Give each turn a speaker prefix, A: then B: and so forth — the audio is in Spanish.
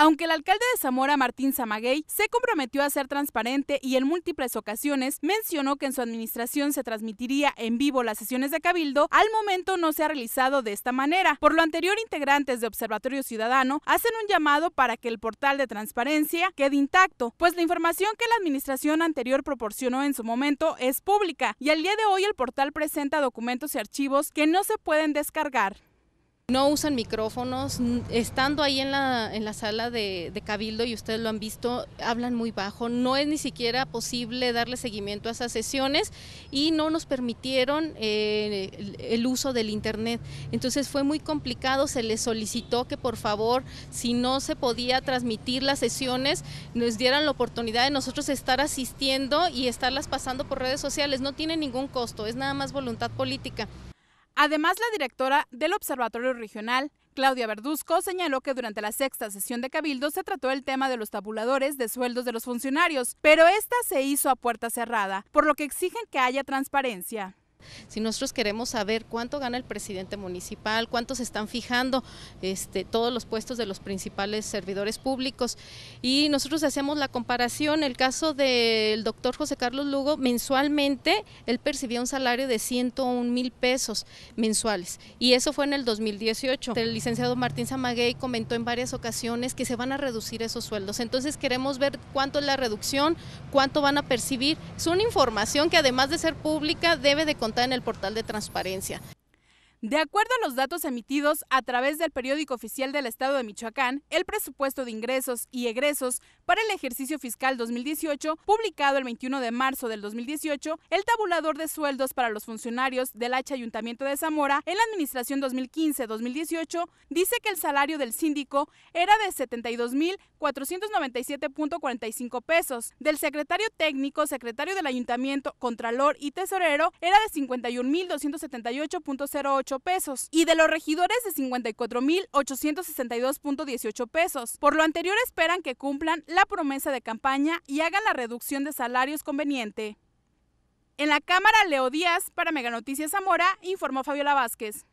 A: Aunque el alcalde de Zamora, Martín Zamaguey, se comprometió a ser transparente y en múltiples ocasiones mencionó que en su administración se transmitiría en vivo las sesiones de Cabildo, al momento no se ha realizado de esta manera. Por lo anterior, integrantes de Observatorio Ciudadano hacen un llamado para que el portal de transparencia quede intacto, pues la información que la administración anterior proporcionó en su momento es pública y al día de hoy el portal presenta documentos y archivos que no se pueden descargar. No usan micrófonos,
B: estando ahí en la, en la sala de, Cabildo y ustedes lo han visto, hablan muy bajo, no es ni siquiera posible darle seguimiento a esas sesiones y no nos permitieron eh, el, uso del Internet. Entonces fue muy complicado, se les solicitó que por favor, si no se podía transmitir las sesiones, nos dieran la oportunidad de nosotros estar asistiendo y estarlas pasando por redes sociales. No tiene ningún costo, es nada más voluntad política.
A: Además, la directora del Observatorio Regional, Claudia Verduzco, señaló que durante la sexta sesión de Cabildo se trató el tema de los tabuladores de sueldos de los funcionarios, pero esta se hizo a puerta cerrada, por lo que exigen que haya transparencia. Si nosotros
B: queremos saber cuánto gana el presidente municipal, cuánto se están fijando este, todos los puestos de los principales servidores públicos, y nosotros hacemos la comparación, el caso del doctor José Carlos Lugo, mensualmente él percibía un salario de 101 mil pesos mensuales, y eso fue en el 2018. El licenciado Martín Zamaguey comentó en varias ocasiones que se van a reducir esos sueldos, entonces queremos ver cuánto es la reducción, cuánto van a percibir. Es una información que además de ser pública debe de en el portal de
A: transparencia. De acuerdo a los datos emitidos a través del periódico oficial del Estado de Michoacán, el presupuesto de ingresos y egresos para el ejercicio fiscal 2018, publicado el 21 de marzo del 2018, el tabulador de sueldos para los funcionarios del H Ayuntamiento de Zamora en la administración 2015-2018 dice que el salario del síndico era de 72.497.45 pesos, del secretario técnico, secretario del ayuntamiento, contralor y tesorero era de 51.278.08 pesos y de los regidores de 54.862.18 pesos. Por lo anterior esperan que cumplan la promesa de campaña y hagan la reducción de salarios conveniente. En la Cámara, Leo Díaz, para Meganoticias Zamora, informó Fabiola Vázquez.